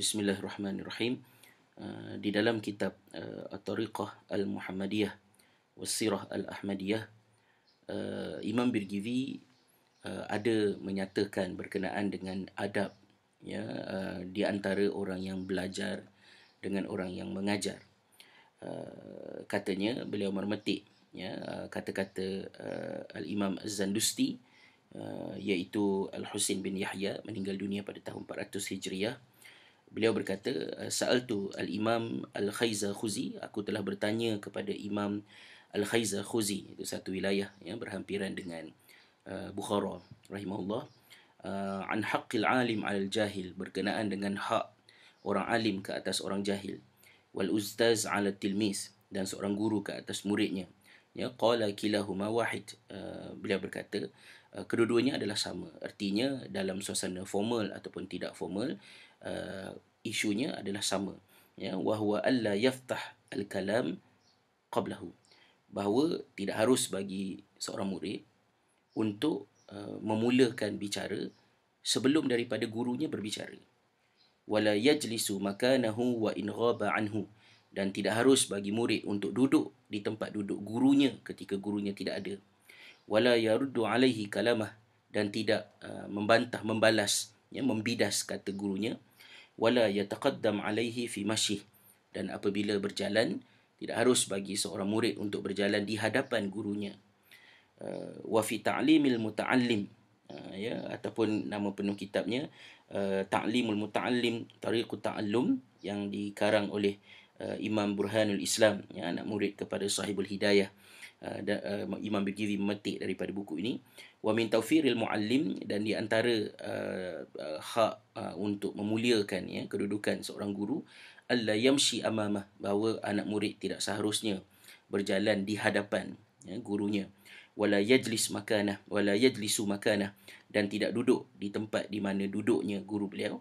Bismillahirrahmanirrahim. Uh, di dalam kitab uh, At-Tariqah Al-Muhammadiyah Wasirah Al-Ahmadiyah, uh, Imam Birgivi uh, ada menyatakan berkenaan dengan adab ya di antara orang yang belajar dengan orang yang mengajar. katanya beliau mermetik ya, kata-kata uh, Al-Imam Zandusti iaitu Al-Husin bin Yahya meninggal dunia pada tahun 400 Hijriah beliau berkata ah, sa'al tu al imam al khayza khuzi aku telah bertanya kepada imam al khayza khuzi itu satu wilayah yang berhampiran dengan uh, bukhara rahimahullah uh, an haqqil alim al jahil berkenaan dengan hak orang alim ke atas orang jahil wal ustaz ala tilmis dan seorang guru ke atas muridnya ya qala kilahuma wahid uh, beliau berkata uh, kedua-duanya adalah sama artinya dalam suasana formal ataupun tidak formal uh, isunya adalah sama ya wa huwa alla yaftah al-kalam qablahu bahawa tidak harus bagi seorang murid untuk uh, memulakan bicara sebelum daripada gurunya berbicara wala yajlisu makanahu wa in ghaba anhu dan tidak harus bagi murid untuk duduk di tempat duduk gurunya ketika gurunya tidak ada wala yaruddu alaihi kalamah dan tidak uh, membantah membalas ya membidas kata gurunya wala yataqaddam alaihi fi masyih dan apabila berjalan tidak harus bagi seorang murid untuk berjalan di hadapan gurunya uh, wa fi ta'limil muta'allim uh, ya ataupun nama penuh kitabnya uh, ta'limul muta'allim tariqut ta'allum yang dikarang oleh uh, Imam Burhanul Islam yang anak murid kepada Sahibul Hidayah uh, da, uh, Imam Bigiri memetik daripada buku ini wa min tawfiril muallim dan di antara uh, uh, hak uh, untuk memuliakan ya kedudukan seorang guru alla yamshi amamah bahawa anak murid tidak seharusnya berjalan di hadapan ya, gurunya wala yajlis makanah wala yajlisu makanah dan tidak duduk di tempat di mana duduknya guru beliau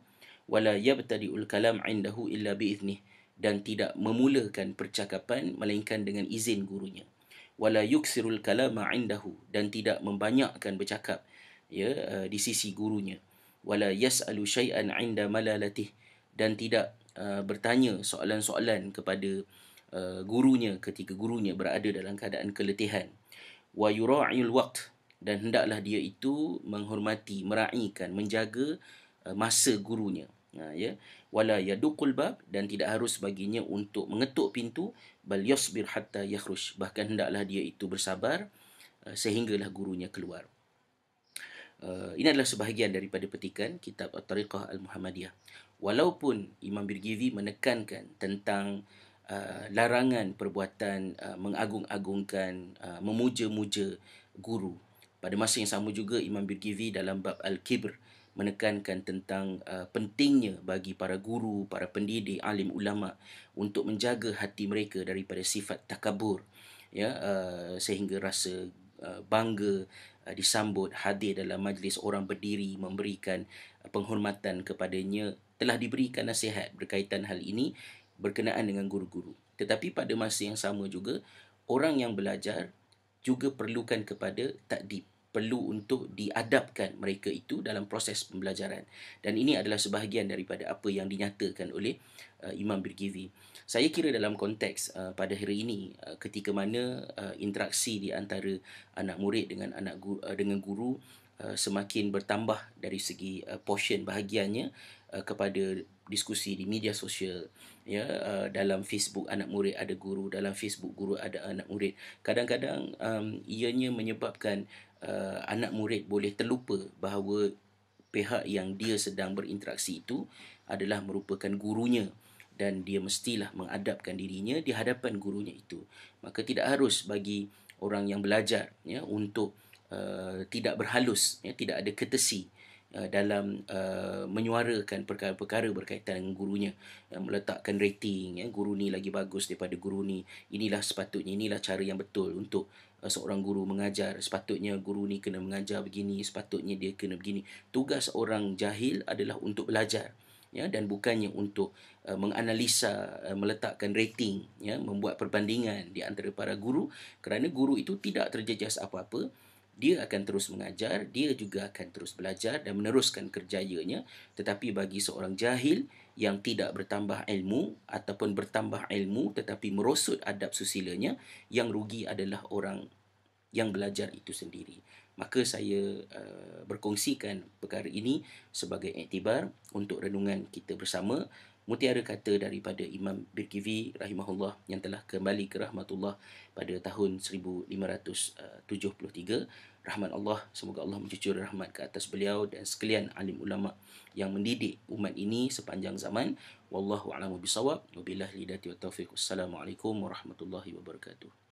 wala yabtadiul kalam indahu illa bi idznihi dan tidak memulakan percakapan melainkan dengan izin gurunya wala yuksirul kalama indahu dan tidak membanyakkan bercakap ya uh, di sisi gurunya wala yasalu syai'an inda malalatih dan tidak uh, bertanya soalan-soalan kepada uh, gurunya ketika gurunya berada dalam keadaan keletihan wa yura'il waqt dan hendaklah dia itu menghormati meraikan menjaga uh, masa gurunya uh, ya wala yadukul bab dan tidak harus baginya untuk mengetuk pintu bal yasbir hatta yakhruj bahkan hendaklah dia itu bersabar eh, sehinggalah gurunya keluar uh, ini adalah sebahagian daripada petikan kitab At-Tariqah Al-Muhammadiyah walaupun Imam Birgivi menekankan tentang uh, larangan perbuatan uh, mengagung-agungkan uh, memuja-muja guru pada masa yang sama juga Imam Birgivi dalam bab Al-Kibr menekankan tentang uh, pentingnya bagi para guru, para pendidik, alim ulama untuk menjaga hati mereka daripada sifat takabur ya uh, sehingga rasa uh, bangga uh, disambut hadir dalam majlis orang berdiri memberikan penghormatan kepadanya telah diberikan nasihat berkaitan hal ini berkenaan dengan guru-guru tetapi pada masa yang sama juga orang yang belajar juga perlukan kepada takdib perlu untuk diadapkan mereka itu dalam proses pembelajaran dan ini adalah sebahagian daripada apa yang dinyatakan oleh uh, Imam Birgivi. Saya kira dalam konteks uh, pada hari ini uh, ketika mana uh, interaksi di antara anak murid dengan anak guru, uh, dengan guru uh, semakin bertambah dari segi uh, portion bahagiannya uh, kepada diskusi di media sosial ya uh, dalam Facebook anak murid ada guru dalam Facebook guru ada anak murid kadang-kadang um, ianya menyebabkan uh, anak murid boleh terlupa bahawa pihak yang dia sedang berinteraksi itu adalah merupakan gurunya dan dia mestilah mengadapkan dirinya di hadapan gurunya itu maka tidak harus bagi orang yang belajar ya untuk uh, tidak berhalus ya tidak ada ketesi Uh, dalam uh, menyuarakan perkara-perkara berkaitan dengan gurunya yang uh, meletakkan rating ya guru ni lagi bagus daripada guru ni inilah sepatutnya inilah cara yang betul untuk uh, seorang guru mengajar sepatutnya guru ni kena mengajar begini sepatutnya dia kena begini tugas orang jahil adalah untuk belajar ya dan bukannya untuk uh, menganalisa uh, meletakkan rating ya membuat perbandingan di antara para guru kerana guru itu tidak terjejas apa-apa dia akan terus mengajar, dia juga akan terus belajar dan meneruskan kerjayanya. Tetapi bagi seorang jahil yang tidak bertambah ilmu ataupun bertambah ilmu tetapi merosot adab susilanya, yang rugi adalah orang yang belajar itu sendiri. Maka saya uh, berkongsikan perkara ini sebagai iktibar untuk renungan kita bersama. Mutiara kata daripada Imam Birkivi rahimahullah yang telah kembali ke rahmatullah pada tahun 1573 rahmat Allah. Semoga Allah mencucur rahmat ke atas beliau dan sekalian alim ulama yang mendidik umat ini sepanjang zaman. Wallahu a'lamu bisawab. Wabillahi lidati wa taufiq. Assalamualaikum warahmatullahi wabarakatuh.